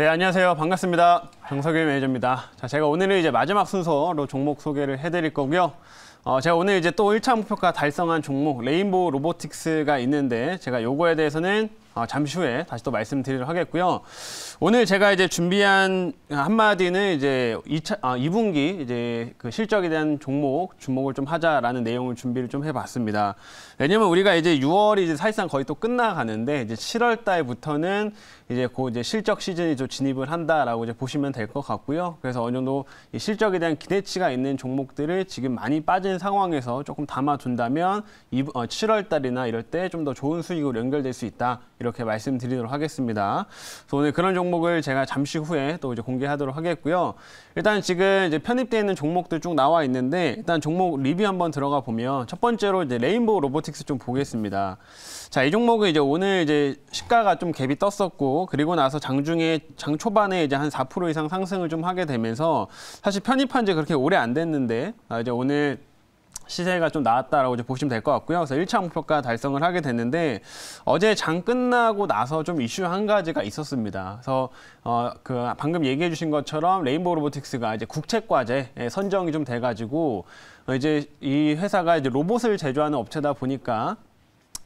네, 안녕하세요. 반갑습니다. 정석일 매니저입니다. 자, 제가 오늘은 이제 마지막 순서로 종목 소개를 해드릴 거고요. 어, 제가 오늘 이제 또 1차 목표가 달성한 종목 레인보우 로보틱스가 있는데 제가 요거에 대해서는 어, 잠시 후에 다시 또 말씀드리도록 하겠고요. 오늘 제가 이제 준비한 한마디는 이제 2차, 아, 2분기 이제 그 실적에 대한 종목, 주목을 좀 하자라는 내용을 준비를 좀 해봤습니다. 왜냐면 우리가 이제 6월이 이제 사실상 거의 또 끝나가는데 이제 7월 달부터는 이제 그 이제 실적 시즌이 좀 진입을 한다라고 이제 보시면 될 것 같고요. 그래서 어느 정도 이 실적에 대한 기대치가 있는 종목들을 지금 많이 빠진 상황에서 조금 담아둔다면 7월 어, 달이나 이럴 때 좀 더 좋은 수익으로 연결될 수 있다. 이렇게 말씀드리도록 하겠습니다. 그래서 오늘 그런 종목을 제가 잠시 후에 또 이제 공개하도록 하겠고요. 일단 지금 이제 편입되어 있는 종목들 쭉 나와 있는데 일단 종목 리뷰 한번 들어가 보면 첫 번째로 이제 레인보우 로보틱스 좀 보겠습니다. 자, 이 종목은 이제 오늘 이제 시가가 좀 갭이 떴었고 그리고 나서 장중에 장 초반에 이제 한 4% 이상 상승을 좀 하게 되면서 사실 편입한 지 그렇게 오래 안 됐는데 아, 이제 오늘 시세가 좀 나왔다라고 이제 보시면 될 것 같고요. 그래서 1차 목표가 달성을 하게 됐는데 어제 장 끝나고 나서 좀 이슈 한 가지가 있었습니다. 그래서 어, 그 방금 얘기해 주신 것처럼 레인보우 로보틱스가 이제 국책 과제 예, 선정이 좀돼 가지고 이제 이 회사가 이제 로봇을 제조하는 업체다 보니까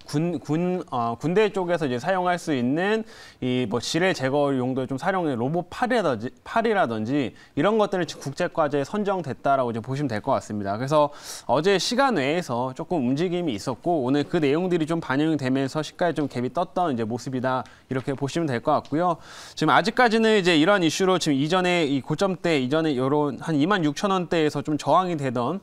군, 군, 어, 군대 쪽에서 이제 사용할 수 있는 이뭐 지뢰 제거 용도에좀 사용의 로봇 팔이라든지, 팔이라든지 이런 것들을 국제과제에 선정됐다라고 이제 보시면 될 것 같습니다. 그래서 어제 시간 외에서 조금 움직임이 있었고 오늘 그 내용들이 좀 반영되면서 시가에 좀 갭이 떴던 이제 모습이다 이렇게 보시면 될 것 같고요. 지금 아직까지는 이제 이런 이슈로 지금 이전에 이고점때 이전에 이런 한 2만 6천 원대에서 좀 저항이 되던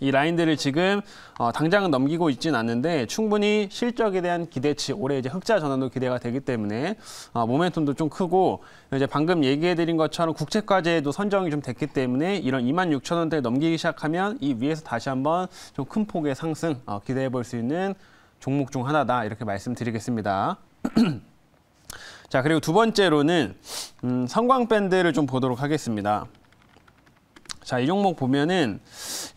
이 라인들을 지금 어, 당장은 넘기고 있진 않는데 충분히 실적에 대한 기대치 올해 이제 흑자 전환도 기대가 되기 때문에 어, 모멘텀도 좀 크고 이제 방금 얘기해드린 것처럼 국채까지도 선정이 좀 됐기 때문에 이런 2만 6천 원대 넘기기 시작하면 이 위에서 다시 한번 좀 큰 폭의 상승 어, 기대해 볼 수 있는 종목 중 하나다 이렇게 말씀드리겠습니다. 자 그리고 두 번째로는 음, 성광 밴드를 좀 보도록 하겠습니다. 자, 이 종목 보면은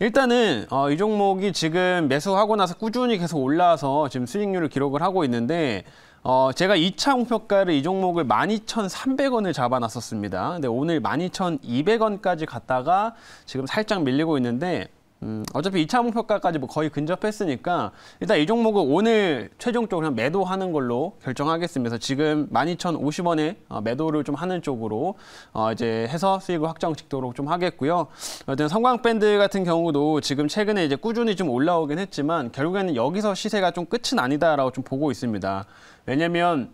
일단은 어, 이 종목이 지금 매수하고 나서 꾸준히 계속 올라와서 지금 수익률을 기록을 하고 있는데 어, 제가 2차 목표가를 이 종목을 12,300원을 잡아놨었습니다. 근데 오늘 12,200원까지 갔다가 지금 살짝 밀리고 있는데 음, 어차피 2차 목표가까지 뭐 거의 근접했으니까 일단 이 종목을 오늘 최종적으로 매도하는 걸로 결정하겠습니다. 지금 12,050원에 어, 매도를 좀 하는 쪽으로 어, 이제 해서 수익을 확정 짓도록 좀 하겠고요. 어쨌든 성광밴드 같은 경우도 지금 최근에 이제 꾸준히 좀 올라오긴 했지만 결국에는 여기서 시세가 좀 끝은 아니다라고 좀 보고 있습니다. 왜냐면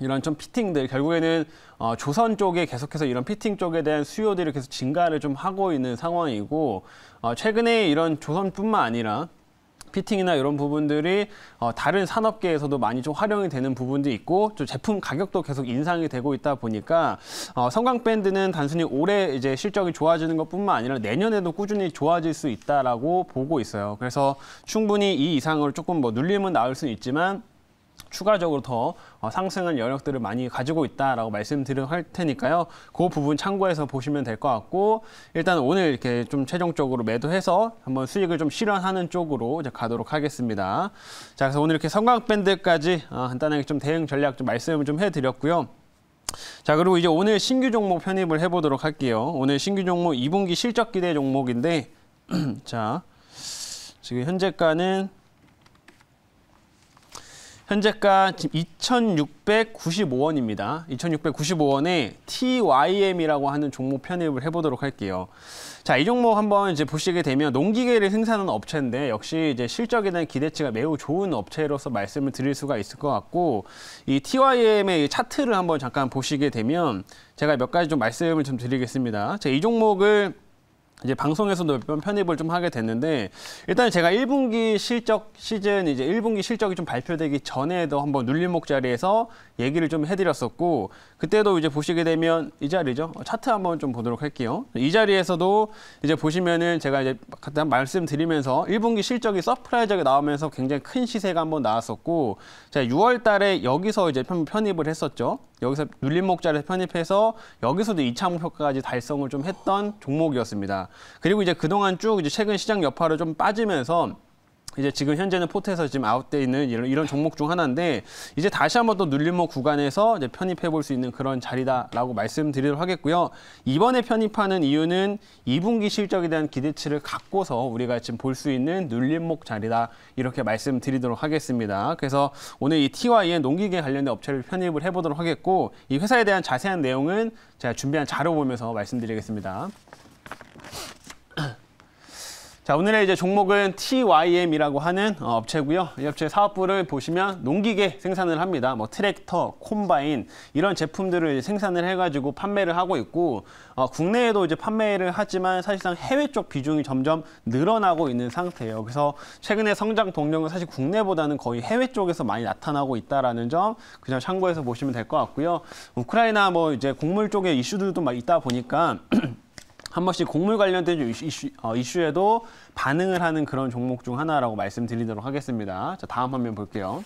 이런 좀 피팅들 결국에는 어, 조선 쪽에 계속해서 이런 피팅 쪽에 대한 수요들이 계속 증가를 좀 하고 있는 상황이고 어, 최근에 이런 조선뿐만 아니라 피팅이나 이런 부분들이 어, 다른 산업계에서도 많이 좀 활용이 되는 부분도 있고 좀 제품 가격도 계속 인상이 되고 있다 보니까 어, 성광 밴드는 단순히 올해 이제 실적이 좋아지는 것뿐만 아니라 내년에도 꾸준히 좋아질 수 있다라고 보고 있어요. 그래서 충분히 이이상으로 조금 뭐 눌림은 나올 수는 있지만 추가적으로 더 어, 상승할 여력들을 많이 가지고 있다라고 말씀드릴 할 테니까요. 그 부분 참고해서 보시면 될 것 같고 일단 오늘 이렇게 좀 최종적으로 매도해서 한번 수익을 좀 실현하는 쪽으로 이제 가도록 하겠습니다. 자, 그래서 오늘 이렇게 성광밴드까지 어, 간단하게 좀 대응 전략 좀 말씀을 좀 해드렸고요. 자 그리고 이제 오늘 신규 종목 편입을 해보도록 할게요. 오늘 신규 종목 2분기 실적 기대 종목인데 자 지금 현재가는 현재가 지금 2,695원입니다. 2,695원에 TYM이라고 하는 종목 편입을 해보도록 할게요. 자, 이 종목 한번 이제 보시게 되면 농기계를 생산하는 업체인데 역시 이제 실적에 대한 기대치가 매우 좋은 업체로서 말씀을 드릴 수가 있을 것 같고 이 TYM의 차트를 한번 잠깐 보시게 되면 제가 몇 가지 좀 말씀을 좀 드리겠습니다. 자, 이 종목을 이제 방송에서도 몇 번 편입을 좀 하게 됐는데 일단 제가 1분기 실적 시즌 이제 1분기 실적이 좀 발표되기 전에도 한번 눌림목 자리에서 얘기를 좀 해드렸었고 그때도 이제 보시게 되면 이 자리죠 어, 차트 한번 좀 보도록 할게요 이 자리에서도 이제 보시면은 제가 이제 그때 말씀드리면서 1분기 실적이 서프라이즈하게 나오면서 굉장히 큰 시세가 한번 나왔었고 자 6월달에 여기서 이제 편입을 했었죠 여기서 눌림목 자리에 편입해서 여기서도 2차 목표까지 달성을 좀 했던 종목이었습니다. 그리고 이제 그동안 쭉 이제 최근 시장 여파로 좀 빠지면서 이제 지금 현재는 포트에서 지금 아웃돼 있는 이런, 이런 종목 중 하나인데 이제 다시 한번 또 눌림목 구간에서 이제 편입해 볼 수 있는 그런 자리다라고 말씀드리도록 하겠고요. 이번에 편입하는 이유는 2분기 실적에 대한 기대치를 갖고서 우리가 지금 볼 수 있는 눌림목 자리다 이렇게 말씀드리도록 하겠습니다. 그래서 오늘 이 TY의 농기계 관련된 업체를 편입을 해보도록 하겠고 이 회사에 대한 자세한 내용은 제가 준비한 자료 보면서 말씀드리겠습니다. 자, 오늘의 이제 종목은 TYM이라고 하는 어, 업체고요. 이 업체 사업부를 보시면 농기계 생산을 합니다. 뭐 트랙터, 콤바인 이런 제품들을 생산을 해가지고 판매를 하고 있고 어, 국내에도 이제 판매를 하지만 사실상 해외 쪽 비중이 점점 늘어나고 있는 상태예요. 그래서 최근에 성장 동력은 사실 국내보다는 거의 해외 쪽에서 많이 나타나고 있다라는 점 그냥 참고해서 보시면 될 것 같고요. 우크라이나 뭐 이제 곡물 쪽에 이슈들도 막 있다 보니까 한 번씩 곡물 관련된 이슈, 이슈 어, 에도 반응을 하는 그런 종목 중 하나라고 말씀드리도록 하겠습니다. 자, 다음 화면 볼게요.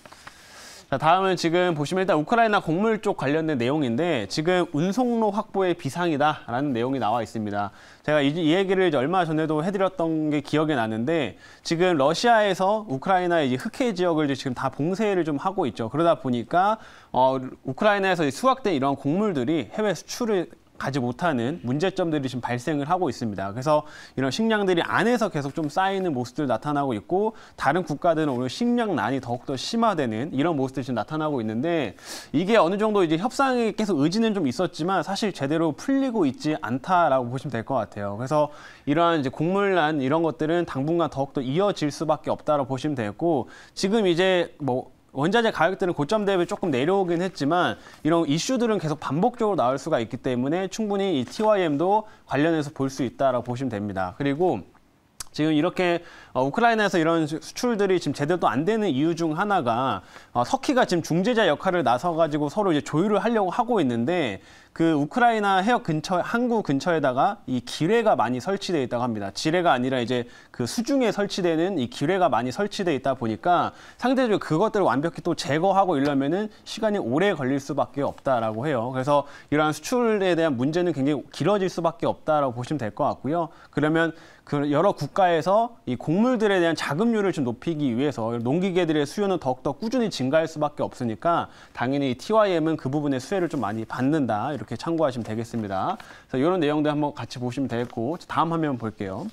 자, 다음은 지금 보시면 일단 우크라이나 곡물 쪽 관련된 내용인데 지금 운송로 확보의 비상이다라는 내용이 나와 있습니다. 제가 이, 이 얘기를 이제 얼마 전에도 해드렸던 게 기억이 나는데 지금 러시아에서 우크라이나의 이제 흑해 지역을 이제 지금 다 봉쇄를 좀 하고 있죠. 그러다 보니까 어, 우크라이나에서 수확된 이런 곡물들이 해외 수출을 가지 못하는 문제점들이 지금 발생을 하고 있습니다. 그래서 이런 식량들이 안에서 계속 좀 쌓이는 모습들 나타나고 있고 다른 국가들은 오늘 식량난이 더욱더 심화되는 이런 모습들이 지금 나타나고 있는데 이게 어느 정도 이제 협상이 계속 의지는 좀 있었지만 사실 제대로 풀리고 있지 않다라고 보시면 될 것 같아요. 그래서 이러한 이제 곡물난 이런 것들은 당분간 더욱더 이어질 수밖에 없다라고 보시면 되고 지금 이제 뭐 원자재 가격들은 고점 대비 조금 내려오긴 했지만 이런 이슈들은 계속 반복적으로 나올 수가 있기 때문에 충분히 이 TYM도 관련해서 볼 수 있다라고 보시면 됩니다. 그리고 지금 이렇게 어, 우크라이나에서 이런 수출들이 지금 제대로 안 되는 이유 중 하나가 어, 석희가 지금 중재자 역할을 나서 가지고 서로 이제 조율을 하려고 하고 있는데 그 우크라이나 해역 근처 항구 근처에다가 이 기뢰가 많이 설치되어 있다고 합니다. 지뢰가 아니라 이제 그 수중에 설치되는 이 기뢰가 많이 설치되어 있다 보니까 상대적으로 그것들을 완벽히 또 제거하고 이러면은 시간이 오래 걸릴 수밖에 없다라고 해요. 그래서 이러한 수출에 대한 문제는 굉장히 길어질 수밖에 없다라고 보시면 될 것 같고요. 그러면 그 여러 국가에서 이 곡물들에 대한 자급률을 좀 높이기 위해서 농기계들의 수요는 더욱더 꾸준히 증가할 수밖에 없으니까 당연히 TYM은 그 부분의 수혜를 좀 많이 받는다. 이렇게 참고하시면 되겠습니다. 그래서 이런 내용들 한번 같이 보시면 되겠고 다음 화면 볼게요.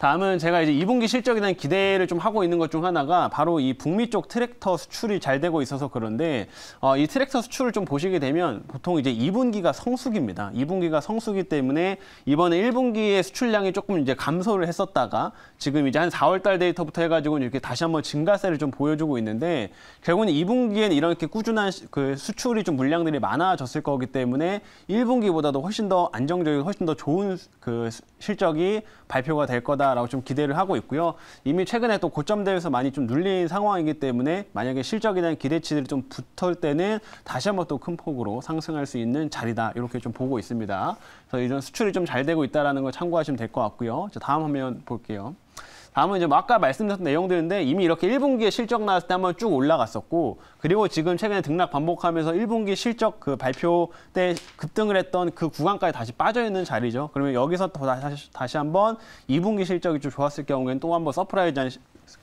다음은 제가 이제 2분기 실적에 대한 기대를 좀 하고 있는 것 중 하나가 바로 이 북미 쪽 트랙터 수출이 잘 되고 있어서 그런데 어, 이 트랙터 수출을 좀 보시게 되면 보통 이제 2분기가 성수기입니다. 2분기가 성수기 때문에 이번에 1분기에 수출량이 조금 이제 감소를 했었다가 지금 이제 한 4월 달 데이터부터 해가지고 이렇게 다시 한번 증가세를 좀 보여주고 있는데 결국은 2분기엔 이렇게 꾸준한 그 수출이 좀 물량들이 많아졌을 거기 때문에 1분기보다도 훨씬 더 안정적이고 훨씬 더 좋은 그 실적이 발표가 될 거다. 않을라고좀 기대를 하고 있고요. 이미 최근에 또 고점 대에서 많이 좀 눌린 상황이기 때문에 만약에 실적이나 기대치들이 좀 붙을 때는 다시 한번 또 큰 폭으로 상승할 수 있는 자리다 이렇게 좀 보고 있습니다. 그래서 이런 수출이 좀 잘 되고 있다라는 걸 참고하시면 될 것 같고요. 자, 다음 화면 볼게요. 다음은 이제 뭐 아까 말씀드렸던 내용들인데 이미 이렇게 1분기에 실적 나왔을 때 한번 쭉 올라갔었고 그리고 지금 최근에 등락 반복하면서 1분기 실적 그 발표 때 급등을 했던 그 구간까지 다시 빠져 있는 자리죠. 그러면 여기서 또 다시 다시 한번 2분기 실적이 좀 좋았을 경우에는 또 한 번 서프라이즈한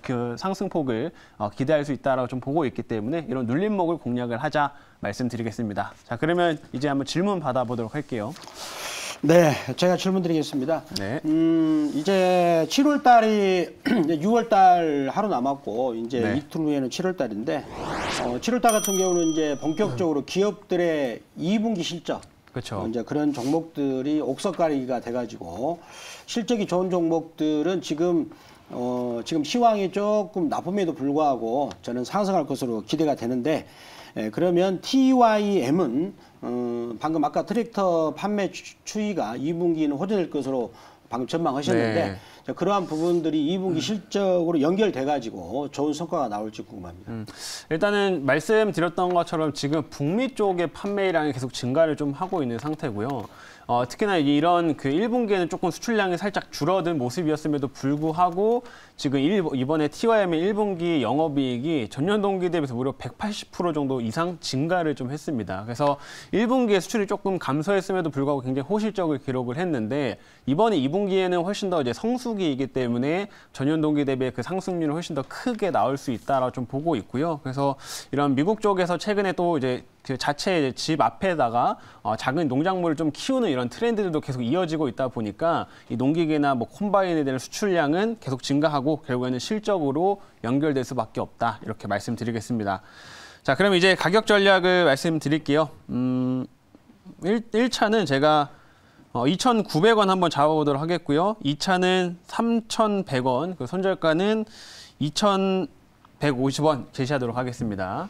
그 상승폭을 어, 기대할 수 있다라고 좀 보고 있기 때문에 이런 눌림목을 공략을 하자 말씀드리겠습니다. 자 그러면 이제 한번 질문 받아보도록 할게요. 네, 제가 질문드리겠습니다. 네. 음, 이제 7월 달이 6월 달 하루 남았고 이제 네. 이틀 후에는 7월 달인데 어, 7월 달 같은 경우는 이제 본격적으로 기업들의 2분기 실적 그렇죠. 이제 그런 종목들이 옥석가리가 기 돼가지고 실적이 좋은 종목들은 지금 어, 지금 시황이 조금 나쁨에도 불구하고 저는 상승할 것으로 기대가 되는데 예, 그러면 TYM은 어, 방금 아까 트랙터 판매 추, 추이가 2분기는 호전될 것으로 방금 전망하셨는데 네. 자, 그러한 부분들이 2분기 음. 실적으로 연결돼 가지고 좋은 성과가 나올지 궁금합니다. 음. 일단은 말씀드렸던 것처럼 지금 북미 쪽의 판매량이 계속 증가를 좀 하고 있는 상태고요. 어, 특히나 이런 그 1분기에는 조금 수출량이 살짝 줄어든 모습이었음에도 불구하고 지금 일, 이번에 TYM의 1분기 영업이익이 전년 동기 대비해서 무려 180% 정도 이상 증가를 좀 했습니다. 그래서 1분기에 수출이 조금 감소했음에도 불구하고 굉장히 호실적을 기록을 했는데 이번에 2분기에는 훨씬 더 이제 성수 하반기이기 때문에 전년 동기 대비 그 상승률이 훨씬 더 크게 나올 수 있다라고 좀 보고 있고요. 그래서 이런 미국 쪽에서 최근에 또 이제 그 자체 집 앞에다가 어, 작은 농작물을 좀 키우는 이런 트렌드들도 계속 이어지고 있다 보니까 이 농기계나 뭐 콤바인에 대한 수출량은 계속 증가하고 결국에는 실적으로 연결될 수밖에 없다 이렇게 말씀드리겠습니다. 자 그럼 이제 가격 전략을 말씀드릴게요. 음, 1, 1차는 제가 어, 2,900원 한번 잡아보도록 하겠고요. 이차는 3,100원, 그 손절가는 2,150원 제시하도록 하겠습니다.